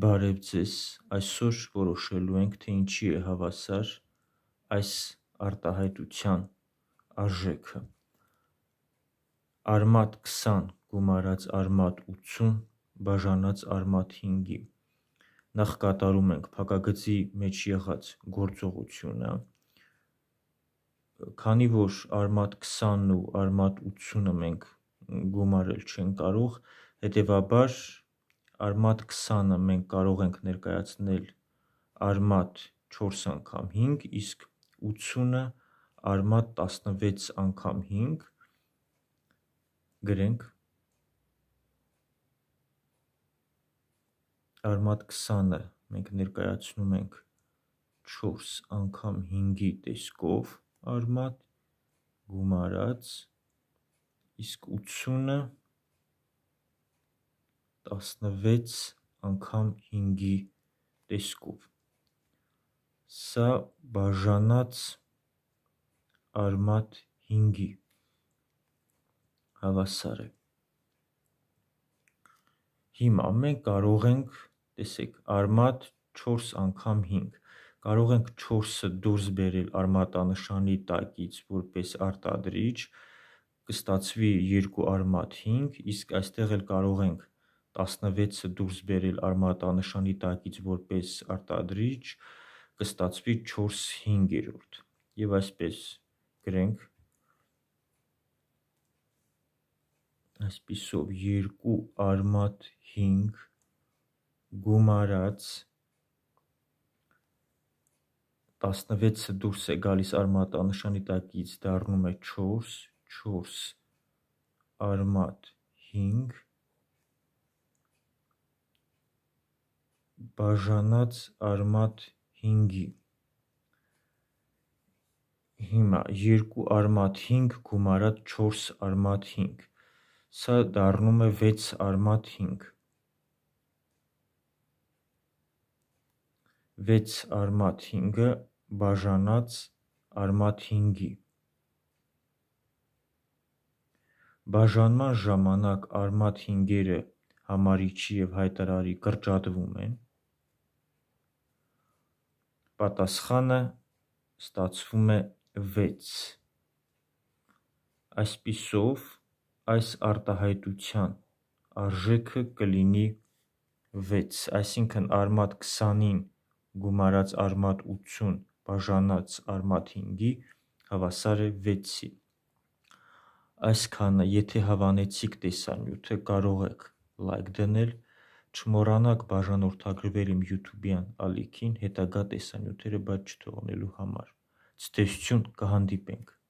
Բարև ձեզ։ Այսօր որոշելու ենք, թե ինչի է հավասար այս արտահայտության արժեքը։ Արմատ 20 գումարած արմատ 80 բաժանած արմատ 5-ի։ Նախ կատարում ենք փակագծի մեջ եղած գործողությունը։ Քանի որ արմատ 20-ն ու արմատ 80-ը մենք գումարել չեն կարող, հետևաբար Արմատ 20-ը մենք կարող ենք ներկայացնել Արմատ 4 անգամ 5, իսկ 80-ը Արմատ 16 անգամ 5 գրենք Արմատ 20-ը մենք ներկայացնում ենք 4 անգամ 5-ի տեսքով արմատ գումարած իսկ 80-ը 16 անգամ 5-ի տեսքով։ Սա բաժանած արմատ 5-ի հավասար է։ Հիմա մենք կարող ենք, տեսեք, արմատ 4 անգամ 5 կարող ենք 4-ը դուրս բերել արմատանշանի տակից որպես արտադրիչ, կստացվի 2 արմատ 5, իսկ այստեղ էլ կարող ենք 16-ը դուրս բերել արմատանշանի տակից որպես արտադրիչ կստացվի 4/5-րդ եւ այսպես գրենք այսպիսով 2 արմատ 5 գումարած 16-ը դուրս է գալիս արմատանշանի տակից դառնում է 4 4 արմատ 5 բաժանած արմատ 5-ի։ Հիմա 2 արմատ 5 գումարած 4 արմատ 5։ Սա դառնում է 6 արմատ 5։ 6 արմատ 5-ը բաժանած արմատ 5-ի։ Բաժանման ժամանակ արմատ 5-երը համարիչի եւ հայտարարի կրճատվում են պատասխանը ստացվում է 6։ Այսպիսով այս արտահայտության արժեքը կլինի 6, այսինքն արմատ 20-ին գումարած արմատ 80 բաժանած արմատ 5-ի հավասար է 6-ի։ Այսքանը, եթե հավանեցիք տեսանյութը, կարող եք լայք դնել, like Չմոռանաք բաժանորդագրվել իմ YouTube-յան ալիքին հետագա տեսանյութերը բաց չթողնելու համար։ Ցտեսություն, կհանդիպենք։